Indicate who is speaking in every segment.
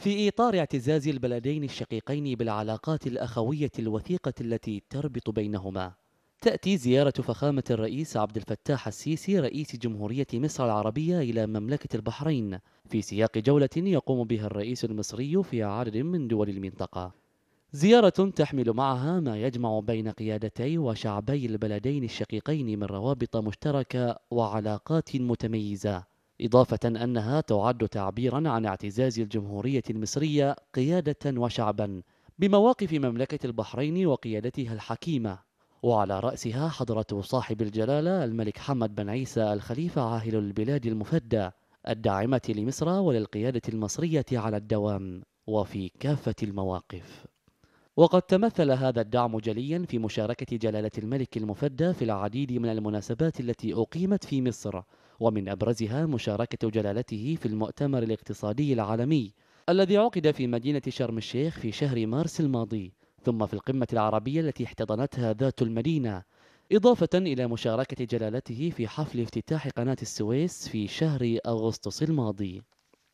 Speaker 1: في إطار اعتزاز البلدين الشقيقين بالعلاقات الأخوية الوثيقة التي تربط بينهما تأتي زيارة فخامة الرئيس عبد الفتاح السيسي رئيس جمهورية مصر العربية إلى مملكة البحرين في سياق جولة يقوم بها الرئيس المصري في عدد من دول المنطقة زيارة تحمل معها ما يجمع بين قيادتي وشعبي البلدين الشقيقين من روابط مشتركة وعلاقات متميزة إضافة أنها تعد تعبيرا عن اعتزاز الجمهورية المصرية قيادة وشعبا بمواقف مملكة البحرين وقيادتها الحكيمة وعلى رأسها حضرة صاحب الجلالة الملك حمد بن عيسى الخليفة عاهل البلاد المفدى الداعمة لمصر وللقيادة المصرية على الدوام وفي كافة المواقف وقد تمثل هذا الدعم جليا في مشاركة جلالة الملك المفدى في العديد من المناسبات التي أقيمت في مصر ومن أبرزها مشاركة جلالته في المؤتمر الاقتصادي العالمي الذي عقد في مدينة شرم الشيخ في شهر مارس الماضي ثم في القمة العربية التي احتضنتها ذات المدينة إضافة إلى مشاركة جلالته في حفل افتتاح قناة السويس في شهر أغسطس الماضي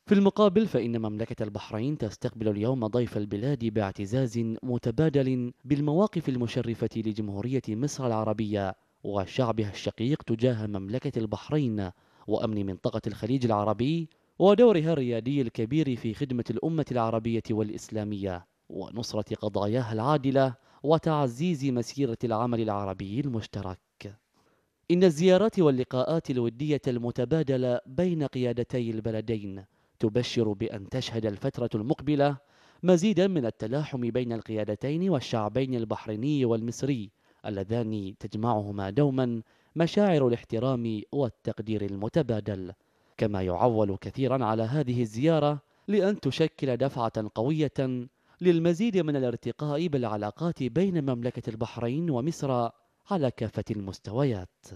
Speaker 1: في المقابل فإن مملكة البحرين تستقبل اليوم ضيف البلاد باعتزاز متبادل بالمواقف المشرفة لجمهورية مصر العربية وشعبها الشقيق تجاه مملكة البحرين وأمن منطقة الخليج العربي ودورها الريادي الكبير في خدمة الأمة العربية والإسلامية ونصرة قضاياها العادلة وتعزيز مسيرة العمل العربي المشترك إن الزيارات واللقاءات الودية المتبادلة بين قيادتي البلدين تبشر بأن تشهد الفترة المقبلة مزيدا من التلاحم بين القيادتين والشعبين البحريني والمصري اللذان تجمعهما دوما مشاعر الاحترام والتقدير المتبادل كما يعول كثيرا على هذه الزيارة لأن تشكل دفعة قوية للمزيد من الارتقاء بالعلاقات بين مملكة البحرين ومصر على كافة المستويات